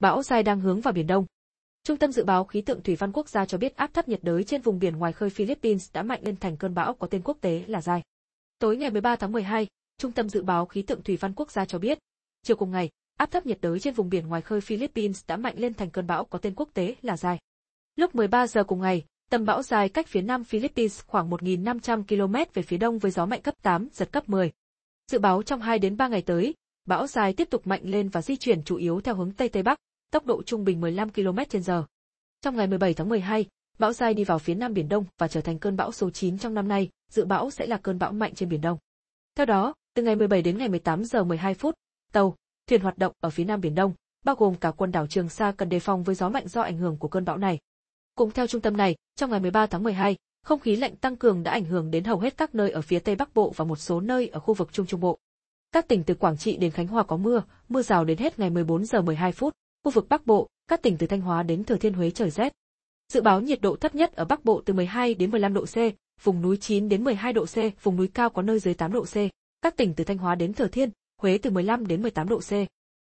Bão Sai đang hướng vào biển Đông. Trung tâm dự báo khí tượng thủy văn quốc gia cho biết áp thấp nhiệt đới trên vùng biển ngoài khơi Philippines đã mạnh lên thành cơn bão có tên quốc tế là Sai. Tối ngày 13 tháng 12, Trung tâm dự báo khí tượng thủy văn quốc gia cho biết, chiều cùng ngày, áp thấp nhiệt đới trên vùng biển ngoài khơi Philippines đã mạnh lên thành cơn bão có tên quốc tế là Sai. Lúc 13 giờ cùng ngày, tầm bão dài cách phía nam Philippines khoảng 1.500 km về phía đông với gió mạnh cấp 8, giật cấp 10. Dự báo trong 2 đến 3 ngày tới, bão dài tiếp tục mạnh lên và di chuyển chủ yếu theo hướng Tây Tây Bắc, tốc độ trung bình 15 km/h. Trong ngày 17 tháng 12, bão Sai đi vào phía Nam Biển Đông và trở thành cơn bão số 9 trong năm nay, dự bão sẽ là cơn bão mạnh trên Biển Đông. Theo đó, từ ngày 17 đến ngày 18 giờ 12 phút, tàu, thuyền hoạt động ở phía Nam Biển Đông, bao gồm cả quần đảo Trường Sa cần đề phòng với gió mạnh do ảnh hưởng của cơn bão này. Cũng theo trung tâm này, trong ngày 13 tháng 12, không khí lạnh tăng cường đã ảnh hưởng đến hầu hết các nơi ở phía Tây Bắc Bộ và một số nơi ở khu vực Trung Trung Bộ. Các tỉnh từ Quảng Trị đến Khánh Hòa có mưa, mưa rào đến hết ngày 14 giờ 12 phút. Khu vực Bắc Bộ, các tỉnh từ Thanh Hóa đến Thừa Thiên Huế trời rét. Dự báo nhiệt độ thấp nhất ở Bắc Bộ từ 12 đến 15 độ C, vùng núi 9 đến 12 độ C, vùng núi cao có nơi dưới 8 độ C. Các tỉnh từ Thanh Hóa đến Thừa Thiên, Huế từ 15 đến 18 độ C.